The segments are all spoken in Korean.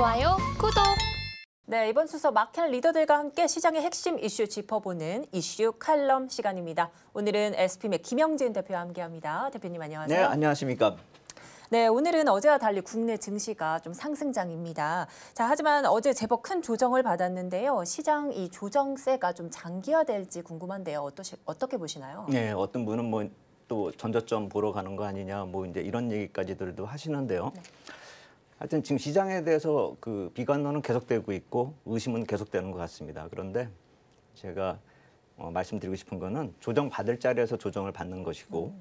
좋아요, 구독! 네, 이번 순서 마켓 리더들과 함께 시장의 핵심 이슈 짚어보는 이슈 칼럼 시간입니다. 오늘은 s p 의 김영진 대표와 함께합니다. 대표님 안녕하세요. 네, 안녕하십니까. 네, 오늘은 어제와 달리 국내 증시가 좀 상승장입니다. 자, 하지만 어제 제법 큰 조정을 받았는데요. 시장 이 조정세가 좀 장기화될지 궁금한데요. 어떠시, 어떻게 보시나요? 네, 어떤 분은 뭐 또 전저점 보러 가는 거 아니냐, 뭐 이제 이런 얘기까지들도 하시는데요. 네. 하여튼 지금 시장에 대해서 그 비관론은 계속되고 있고 의심은 계속되는 것 같습니다. 그런데 제가 어, 말씀드리고 싶은 거는 조정 받을 자리에서 조정을 받는 것이고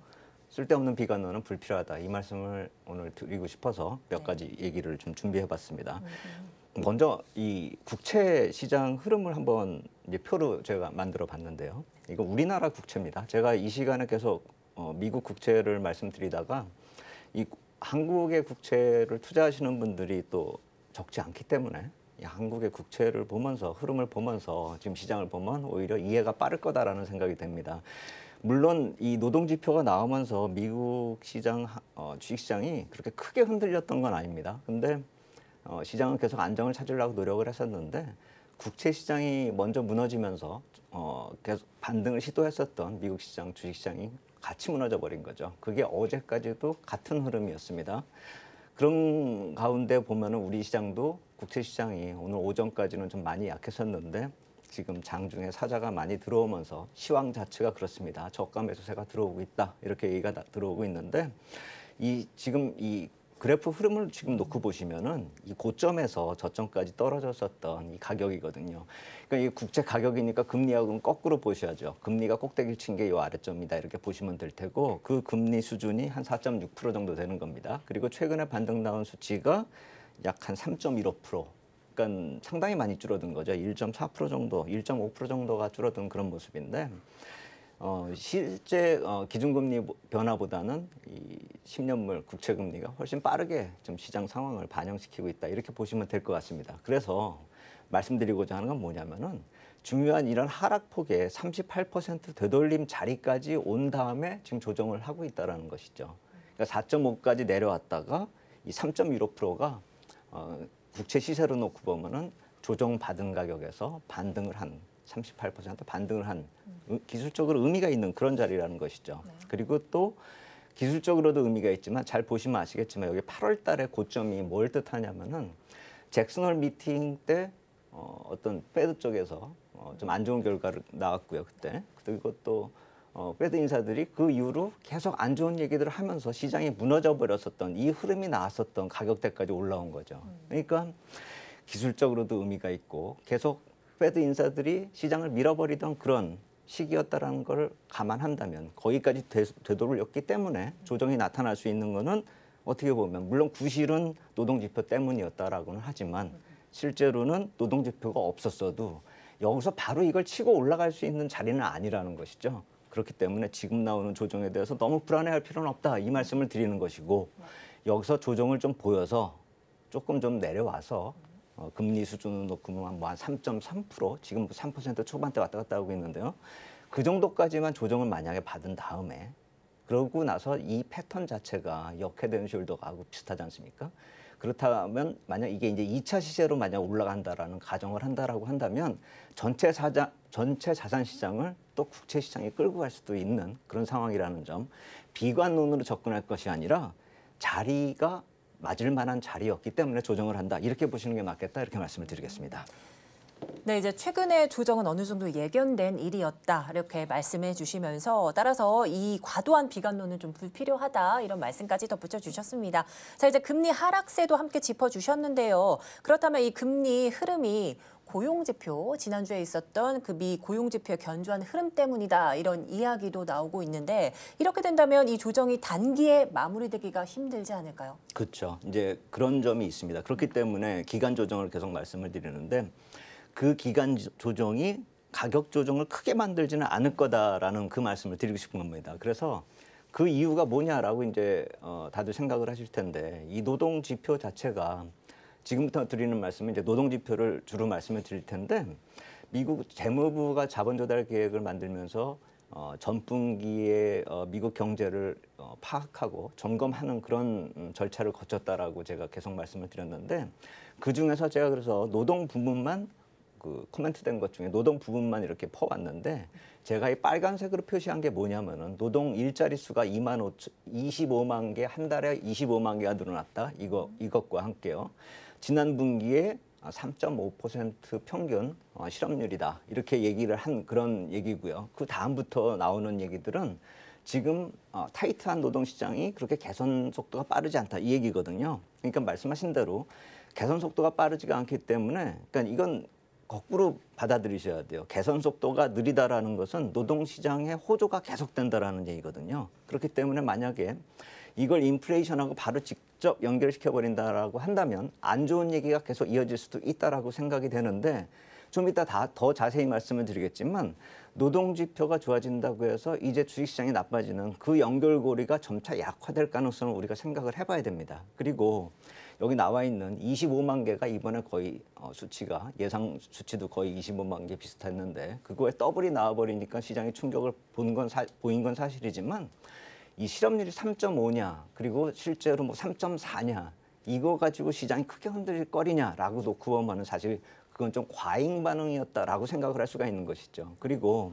쓸데없는 비관론은 불필요하다 이 말씀을 오늘 드리고 싶어서 몇 네. 가지 얘기를 좀 준비해봤습니다. 음, 음. 먼저 이 국채 시장 흐름을 한번 이제 표로 제가 만들어봤는데요. 이거 우리나라 국채입니다. 제가 이 시간에 계속 어, 미국 국채를 말씀드리다가 이 한국의 국채를 투자하시는 분들이 또 적지 않기 때문에 한국의 국채를 보면서 흐름을 보면서 지금 시장을 보면 오히려 이해가 빠를 거다라는 생각이 됩니다. 물론 이 노동 지표가 나오면서 미국 시장 어, 주식 시장이 그렇게 크게 흔들렸던 건 아닙니다. 근데 어, 시장은 계속 안정을 찾으려고 노력을 했었는데 국채 시장이 먼저 무너지면서 어, 계속 반등을 시도했었던 미국 시장 주식 시장이 같이 무너져 버린 거죠. 그게 어제까지도 같은 흐름이었습니다. 그런 가운데 보면은 우리 시장도 국채 시장이 오늘 오전까지는 좀 많이 약했었는데 지금 장중에 사자가 많이 들어오면서 시황 자체가 그렇습니다. 저가 매수세가 들어오고 있다 이렇게 얘기가 들어오고 있는데 이 지금 이 그래프 흐름을 지금 놓고 보시면은 이 고점에서 저점까지 떨어졌었던 이 가격이거든요. 그러니까 이 국채 가격이니까 금리하고는 거꾸로 보셔야죠. 금리가 꼭대기를 친 게 이 아래점이다 이렇게 보시면 될 테고 그 금리 수준이 한 4.6% 정도 되는 겁니다. 그리고 최근에 반등 나온 수치가 약 한3.15% 그러니까 상당히 많이 줄어든 거죠. 1.4% 정도, 1.5% 정도가 줄어든 그런 모습인데 어, 실제 어, 기준금리 변화보다는 이 10년물 국채금리가 훨씬 빠르게 좀 시장 상황을 반영시키고 있다 이렇게 보시면 될 것 같습니다. 그래서 말씀드리고자 하는 건 뭐냐면은 중요한 이런 하락폭의 38% 되돌림 자리까지 온 다음에 지금 조정을 하고 있다라는 것이죠. 그러니까 4.5까지 내려왔다가 이 3.15%가 어, 국채 시세로 놓고 보면은 조정받은 가격에서 반등을 한38% 반등을 한 기술적으로 의미가 있는 그런 자리라는 것이죠. 네. 그리고 또 기술적으로도 의미가 있지만 잘 보시면 아시겠지만 여기 8월 달에 고점이 뭘 뜻하냐면은 잭슨홀 미팅 때 어, 어떤 패드 쪽에서 어, 좀 안 좋은 결과를 나왔고요 그때 그리고 또 어, 패드 인사들이 그 이후로 계속 안 좋은 얘기들을 하면서 시장이 무너져 버렸었던 이 흐름이 나왔었던 가격대까지 올라온 거죠. 음. 그러니까 기술적으로도 의미가 있고 계속 페드 인사들이 시장을 밀어버리던 그런 시기였다라는 걸 감안한다면 거기까지 되돌렸기 때문에 조정이 나타날 수 있는 거는 어떻게 보면 물론 구실은 노동지표 때문이었다라고는 하지만 실제로는 노동지표가 없었어도 여기서 바로 이걸 치고 올라갈 수 있는 자리는 아니라는 것이죠. 그렇기 때문에 지금 나오는 조정에 대해서 너무 불안해할 필요는 없다 이 말씀을 드리는 것이고 여기서 조정을 좀 보여서 조금 좀 내려와서 어, 금리 수준은 높으면 뭐한 3.3% 지금 3% 초반대 왔다 갔다 하고 있는데요. 그 정도까지만 조정을 만약에 받은 다음에 그러고 나서 이 패턴 자체가 역회된 숄더가하고 비슷하지 않습니까? 그렇다면 만약 이게 이제 2차 시세로 만약 올라간다라는 가정을 한다라고 한다면 전체 사자 전체 자산 시장을 또 국채 시장에 끌고 갈 수도 있는 그런 상황이라는 점. 비관론으로 접근할 것이 아니라 자리가 맞을 만한 자리였기 때문에 조정을 한다. 이렇게 보시는 게 맞겠다. 이렇게 말씀을 드리겠습니다. 네, 이제 최근의 조정은 어느 정도 예견된 일이었다 이렇게 말씀해 주시면서 따라서 이 과도한 비관론은 좀 불필요하다 이런 말씀까지 덧붙여 주셨습니다. 자, 이제 금리 하락세도 함께 짚어 주셨는데요. 그렇다면 이 금리 흐름이 고용지표, 지난주에 있었던 그 미 고용지표의 견조한 흐름 때문이다 이런 이야기도 나오고 있는데 이렇게 된다면 이 조정이 단기에 마무리되기가 힘들지 않을까요? 그렇죠. 이제 그런 점이 있습니다. 그렇기 때문에 기간 조정을 계속 말씀을 드리는데 그 기간 조정이 가격 조정을 크게 만들지는 않을 거다라는 그 말씀을 드리고 싶은 겁니다. 그래서 그 이유가 뭐냐라고 이제 어, 다들 생각을 하실 텐데 이 노동 지표 자체가 지금부터 드리는 말씀은 이제 노동 지표를 주로 말씀을 드릴 텐데 미국 재무부가 자본 조달 계획을 만들면서 어, 전분기에 어, 미국 경제를 어, 파악하고 점검하는 그런 음, 절차를 거쳤다라고 제가 계속 말씀을 드렸는데 그 중에서 제가 그래서 노동 부분만 그 코멘트된 것 중에 노동 부분만 이렇게 퍼왔는데 제가 이 빨간색으로 표시한 게 뭐냐면은 노동 일자리 수가 2만 5천 25만 개 한 달에 25만 개가 늘어났다 이거 이것과 함께요. 지난 분기에 3.5% 평균 어, 실업률이다 이렇게 얘기를 한 그런 얘기고요. 그 다음부터 나오는 얘기들은 지금 어, 타이트한 노동시장이 그렇게 개선 속도가 빠르지 않다 이 얘기거든요. 그러니까 말씀하신 대로 개선 속도가 빠르지가 않기 때문에 그러니까 이건 거꾸로 받아들이셔야 돼요. 개선 속도가 느리다라는 것은 노동시장의 호조가 계속된다라는 얘기거든요. 그렇기 때문에 만약에 이걸 인플레이션하고 바로 직접 연결시켜 버린다라고 한다면 안 좋은 얘기가 계속 이어질 수도 있다라고 생각이 되는데 좀 이따 다더 자세히 말씀을 드리겠지만 노동 지표가 좋아진다고 해서 이제 주식시장이 나빠지는 그 연결고리가 점차 약화될 가능성을 우리가 생각을 해봐야 됩니다. 그리고 여기 나와 있는 25만 개가 이번에 거의 어, 수치가 예상 수치도 거의 25만 개 비슷했는데 그거에 더블이 나와버리니까 시장이 충격을 본건 보인 건 사실이지만 이 실업률이 3.5냐 그리고 실제로 뭐 3.4냐 이거 가지고 시장이 크게 흔들릴 거리냐라고도 구하면은 사실 그건 좀 과잉 반응이었다라고 생각을 할 수가 있는 것이죠. 그리고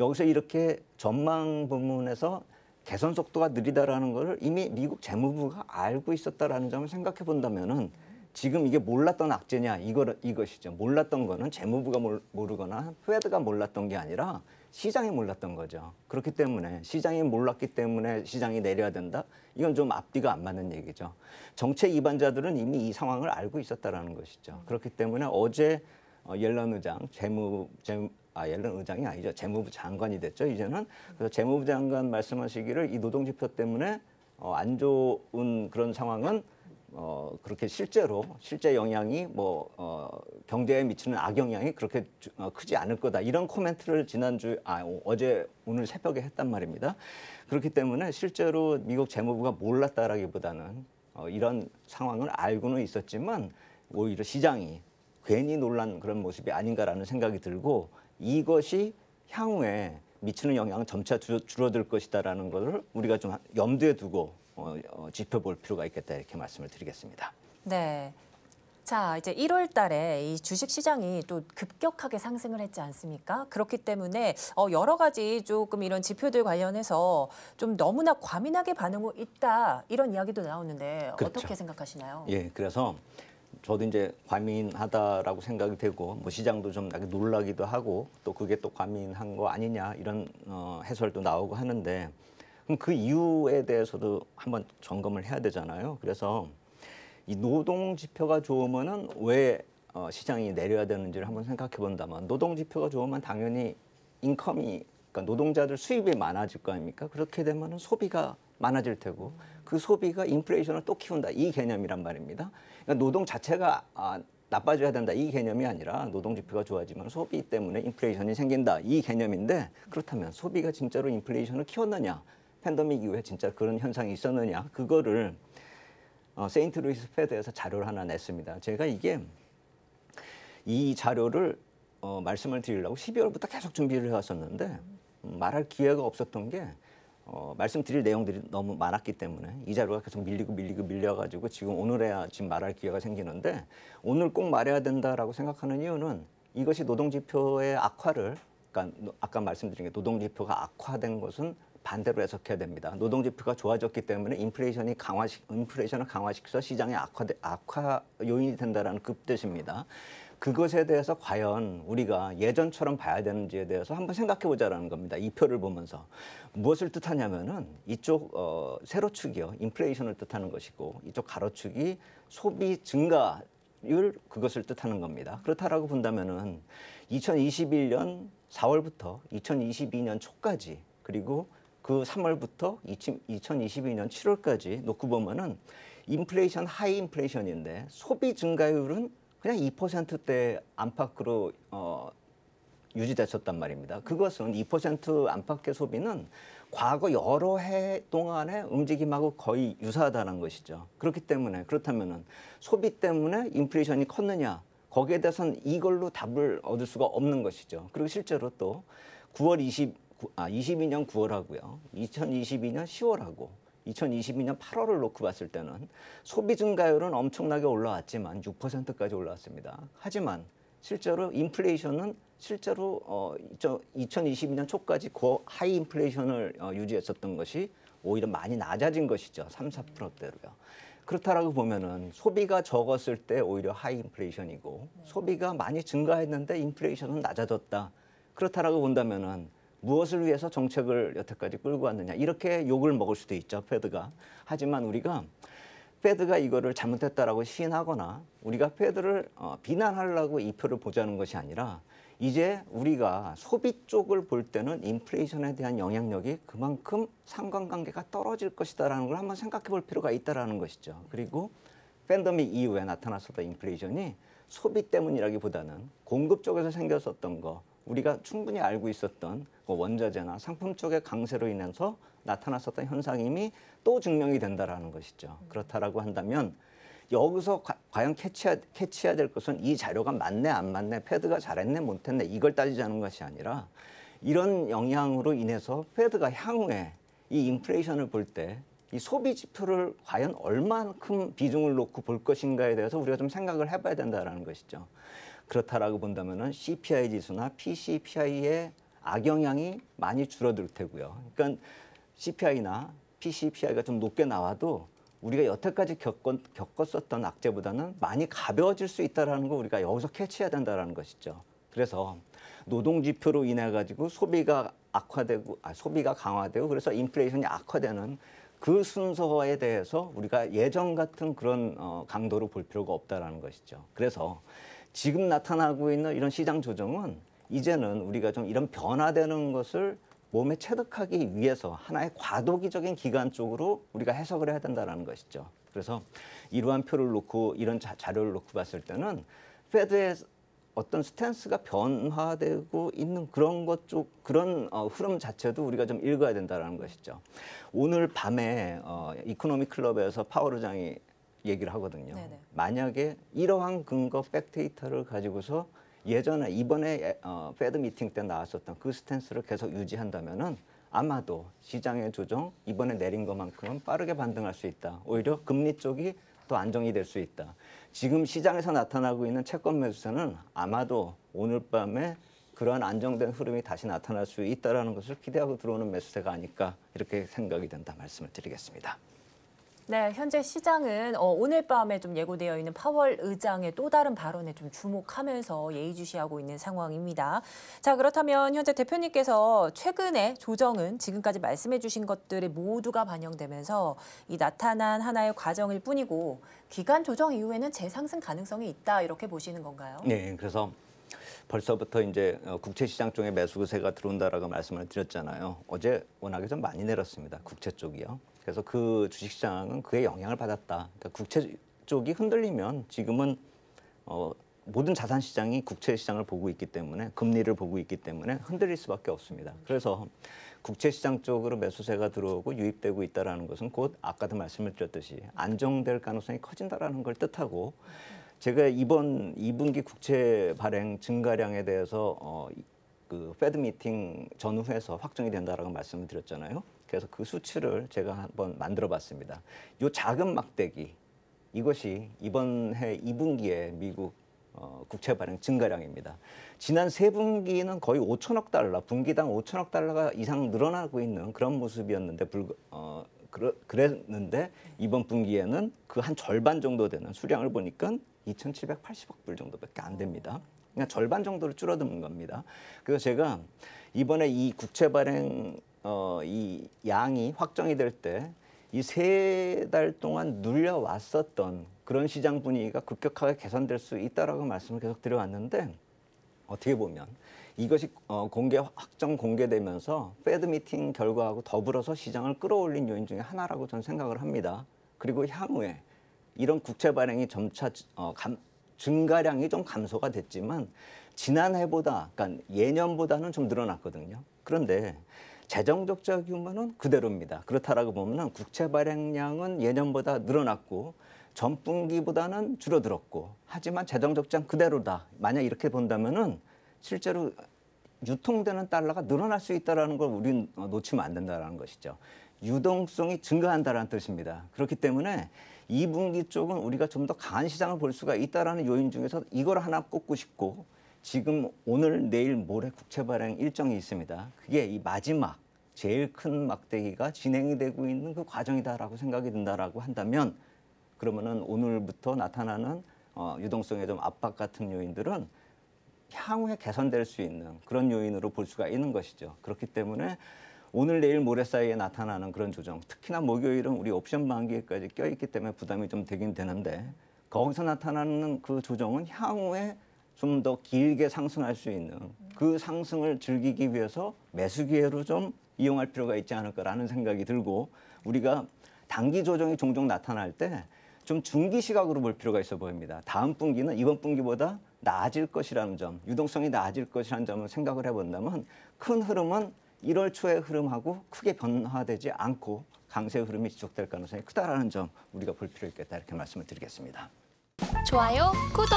여기서 이렇게 전망 부문에서 개선 속도가 느리다라는 것을 이미 미국 재무부가 알고 있었다라는 점을 생각해 본다면은 지금 이게 몰랐던 악재냐 이거 이것이죠. 몰랐던 거는 재무부가 모르거나 페드가 몰랐던 게 아니라 시장이 몰랐던 거죠. 그렇기 때문에 시장이 몰랐기 때문에 시장이 내려야 된다. 이건 좀 앞뒤가 안 맞는 얘기죠. 정책 이반자들은 이미 이 상황을 알고 있었다라는 것이죠. 그렇기 때문에 어제 어, 옐런 의장, 재무 재무 아 옐런 의장이 아니죠. 재무부 장관이 됐죠. 이제는 그래서 재무부 장관 말씀하시기를 이 노동 지표 때문에 어, 안 좋은 그런 상황은 어, 그렇게 실제로 실제 영향이 뭐 어, 경제에 미치는 악영향이 그렇게 주, 어, 크지 않을 거다 이런 코멘트를 지난주 아 어제 오늘 새벽에 했단 말입니다. 그렇기 때문에 실제로 미국 재무부가 몰랐다라기보다는 어, 이런 상황을 알고는 있었지만 오히려 시장이 괜히 놀란 그런 모습이 아닌가라는 생각이 들고 이것이 향후에 미치는 영향은 점차 줄어들 것이다라는 것을 우리가 좀 염두에 두고 어, 어, 지켜볼 필요가 있겠다 이렇게 말씀을 드리겠습니다. 네. 자, 이제 1월 달에 이 주식 시장이 또 급격하게 상승을 했지 않습니까? 그렇기 때문에 어 여러 가지 조금 이런 지표들 관련해서 좀 너무나 과민하게 반응하 있다. 이런 이야기도 나오는데 그렇죠. 어떻게 생각하시나요? 예, 그래서 저도 이제 과민하다라고 생각이 되고 뭐 시장도 좀 놀라기도 하고 또 그게 또 과민한 거 아니냐 이런 어 해설도 나오고 하는데 그럼 그 이유에 대해서도 한번 점검을 해야 되잖아요. 그래서 이 노동 지표가 좋으면은 왜 어, 시장이 내려야 되는지를 한번 생각해 본다면 노동 지표가 좋으면 당연히 인컴이 그러니까 노동자들 수입이 많아질 거 아닙니까? 그렇게 되면은 소비가 많아질 테고 그 소비가 인플레이션을 또 키운다 이 개념이란 말입니다. 그러니까 노동 자체가 아, 나빠져야 된다 이 개념이 아니라 노동 지표가 좋아지면 소비 때문에 인플레이션이 생긴다 이 개념인데 그렇다면 소비가 진짜로 인플레이션을 키웠느냐 팬데믹 이후에 진짜 그런 현상이 있었느냐 그거를 어, 세인트루이스 패드에서 자료를 하나 냈습니다. 제가 이게 이 자료를 어, 말씀을 드리려고 12월부터 계속 준비를 해왔었는데 말할 기회가 없었던 게 어, 말씀드릴 내용들이 너무 많았기 때문에 이 자료가 계속 밀리고 밀리고 밀려가지고 지금 오늘에야 지금 말할 기회가 생기는데 오늘 꼭 말해야 된다라고 생각하는 이유는 이것이 노동지표의 악화를 그러니까 아까 말씀드린 게 노동지표가 악화된 것은 반대로 해석해야 됩니다. 노동 지표가 좋아졌기 때문에 인플레이션이 강화시 인플레이션을 강화시켜서 시장의 악화 악화 요인이 된다라는 그 뜻입니다. 그것에 대해서 과연 우리가 예전처럼 봐야 되는지에 대해서 한번 생각해 보자라는 겁니다. 이 표를 보면서 무엇을 뜻하냐면은 이쪽 어, 세로축이요 인플레이션을 뜻하는 것이고 이쪽 가로축이 소비 증가율 그것을 뜻하는 겁니다. 그렇다라고 본다면은 2021년 4월부터 2022년 초까지 그리고 그 3월부터 2022년 7월까지 놓고 보면은 인플레이션 하이 인플레이션인데 소비 증가율은 그냥 2%대 안팎으로 어, 유지됐었단 말입니다. 그것은 2% 안팎의 소비는 과거 여러 해 동안의 움직임하고 거의 유사하다는 것이죠. 그렇기 때문에 그렇다면은 소비 때문에 인플레이션이 컸느냐 거기에 대해서는 이걸로 답을 얻을 수가 없는 것이죠. 그리고 실제로 또 9월 20 아, 22년 9월하고요. 2022년 10월하고 2022년 8월을 놓고 봤을 때는 소비 증가율은 엄청나게 올라왔지만 6%까지 올라왔습니다. 하지만 실제로 인플레이션은 실제로 어, 2022년 초까지 고 하이 인플레이션을 어, 유지했었던 것이 오히려 많이 낮아진 것이죠. 3, 4%대로요. 그렇다라고 보면은 소비가 적었을 때 오히려 하이 인플레이션이고 소비가 많이 증가했는데 인플레이션은 낮아졌다. 그렇다라고 본다면은 무엇을 위해서 정책을 여태까지 끌고 왔느냐 이렇게 욕을 먹을 수도 있죠 패드가 하지만 우리가 패드가 이거를 잘못했다라고 시인하거나 우리가 패드를 어, 비난하려고 이 표를 보자는 것이 아니라 이제 우리가 소비 쪽을 볼 때는 인플레이션에 대한 영향력이 그만큼 상관관계가 떨어질 것이다라는 걸 한번 생각해 볼 필요가 있다라는 것이죠. 그리고 팬덤이 이후에 나타났었던 인플레이션이 소비 때문이라기보다는 공급 쪽에서 생겼었던 거 우리가 충분히 알고 있었던 그 원자재나 상품 쪽의 강세로 인해서 나타났었던 현상임이 또 증명이 된다라는 것이죠. 그렇다라고 한다면 여기서 과연 캐치해야, 캐치해야 될 것은 이 자료가 맞네 안 맞네 패드가 잘했네 못했네 이걸 따지자는 것이 아니라 이런 영향으로 인해서 패드가 향후에 이 인플레이션을 볼 때 이 소비 지표를 과연 얼만큼 비중을 놓고 볼 것인가에 대해서 우리가 좀 생각을 해봐야 된다라는 것이죠. 그렇다라고 본다면은 CPI 지수나 PCPI의 악영향이 많이 줄어들 테고요. 그러니까 CPI나 PCPI가 좀 높게 나와도 우리가 여태까지 겪었, 었던 악재보다는 많이 가벼워질 수 있다라는 거 우리가 여기서 캐치해야 된다라는 것이죠. 그래서 노동 지표로 인해 가지고 소비가 악화되고 아, 소비가 강화되고 그래서 인플레이션이 악화되는 그 순서에 대해서 우리가 예전 같은 그런 어, 강도로 볼 필요가 없다라는 것이죠. 그래서 지금 나타나고 있는 이런 시장 조정은 이제는 우리가 좀 이런 변화되는 것을 몸에 체득하기 위해서 하나의 과도기적인 기간 쪽으로 우리가 해석을 해야 된다는 것이죠. 그래서 이러한 표를 놓고 이런 자, 료를 놓고 봤을 때는 페드의 어떤 스탠스가 변화되고 있는 그런 것 쪽 그런 어, 흐름 자체도 우리가 좀 읽어야 된다는 것이죠. 오늘 밤에 어, 이코노미 클럽에서 파월 의장이 얘기를 하거든요. 네네. 만약에 이러한 근거 팩데이터를 가지고서 예전에 이번에 어, 패드 미팅 때 나왔었던 그 스탠스를 계속 유지한다면은 아마도 시장의 조정 이번에 내린 것만큼은 빠르게 반등할 수 있다. 오히려 금리 쪽이 더 안정이 될 수 있다. 지금 시장에서 나타나고 있는 채권 매수세는 아마도 오늘 밤에 그러한 안정된 흐름이 다시 나타날 수 있다라는 것을 기대하고 들어오는 매수세가 아닐까 이렇게 생각이 된다 말씀을 드리겠습니다. 네, 현재 시장은 어, 오늘 밤에 좀 예고되어 있는 파월 의장의 또 다른 발언에 좀 주목하면서 예의주시하고 있는 상황입니다. 자, 그렇다면 현재 대표님께서 최근에 조정은 지금까지 말씀해 주신 것들이 모두가 반영되면서 이 나타난 하나의 과정일 뿐이고 기간 조정 이후에는 재상승 가능성이 있다 이렇게 보시는 건가요? 네, 그래서 벌써부터 이제 어, 국채 시장 쪽에 매수 세가 들어온다라고 말씀을 드렸잖아요. 어제 워낙에 좀 많이 내렸습니다. 국채 쪽이요. 그래서 그 주식시장은 그의 영향을 받았다. 그러니까 국채 쪽이 흔들리면 지금은 어, 모든 자산 시장이 국채 시장을 보고 있기 때문에 금리를 보고 있기 때문에 흔들릴 수밖에 없습니다. 그래서 국채 시장 쪽으로 매수세가 들어오고 유입되고 있다는 것은 곧 아까도 말씀을 드렸듯이 안정될 가능성이 커진다라는 걸 뜻하고 제가 이번 2분기 국채 발행 증가량에 대해서 어, 그패드 미팅 전후에서 확정이 된다라고 말씀을 드렸잖아요. 그래서 그 수치를 제가 한번 만들어 봤습니다. 이 작은 막대기 이것이 이번 해 2분기에 미국 어, 국채 발행 증가량입니다. 지난 세 분기는 거의 5천억 달러, 분기당 5천억 달러가 이상 늘어나고 있는 그런 모습이었는데 불, 어, 그러, 그랬는데 이번 분기에는 그 한 절반 정도 되는 수량을 보니까 2,780억 불 정도밖에 안 됩니다. 그냥 절반 정도로 줄어드는 겁니다. 그래서 제가 이번에 이 국채 발행 어, 이 양이 확정이 될 때 이 세 달 동안 눌려왔었던 그런 시장 분위기가 급격하게 개선될 수 있다라고 말씀을 계속 드려왔는데 어떻게 보면 이것이 어, 공개 확정 공개되면서 패드 미팅 결과하고 더불어서 시장을 끌어올린 요인 중에 하나라고 저는 생각을 합니다. 그리고 향후에 이런 국채 발행이 점차 어, 감, 증가량이 좀 감소가 됐지만 지난해보다 그러니까 예년보다는 좀 늘어났거든요. 그런데 재정적 자 규모는 그대로입니다. 그렇다라고 보면은 국채 발행량은 예년보다 늘어났고 전분기보다는 줄어들었고 하지만 재정적장 그대로다. 만약 이렇게 본다면은 실제로 유통되는 달러가 늘어날 수 있다라는 걸 우리는 놓치면 안 된다라는 것이죠. 유동성이 증가한다라는 뜻입니다. 그렇기 때문에 2분기 쪽은 우리가 좀 더 강한 시장을 볼 수가 있다라는 요인 중에서 이걸 하나 꼽고 싶고 지금 오늘 내일 모레 국채 발행 일정이 있습니다. 그게 이 마지막 제일 큰 막대기가 진행이 되고 있는 그 과정이다라고 생각이 든다라고 한다면 그러면은 오늘부터 나타나는 어, 유동성의 좀 압박 같은 요인들은 향후에 개선될 수 있는 그런 요인으로 볼 수가 있는 것이죠. 그렇기 때문에 오늘 내일 모레 사이에 나타나는 그런 조정, 특히나 목요일은 우리 옵션 만기까지 껴있기 때문에 부담이 좀 되긴 되는데 거기서 나타나는 그 조정은 향후에 좀더 길게 상승할 수 있는 그 상승을 즐기기 위해서 매수 기회로 좀 이용할 필요가 있지 않을까라는 생각이 들고 우리가 단기 조정이 종종 나타날 때 좀 중기 시각으로 볼 필요가 있어 보입니다. 다음 분기는 이번 분기보다 나아질 것이라는 점, 유동성이 나아질 것이라는 점을 생각을 해본다면 큰 흐름은 1월 초의 흐름하고 크게 변화되지 않고 강세 흐름이 지속될 가능성이 크다라는 점 우리가 볼 필요 있겠다 이렇게 말씀을 드리겠습니다. 좋아요, 구독.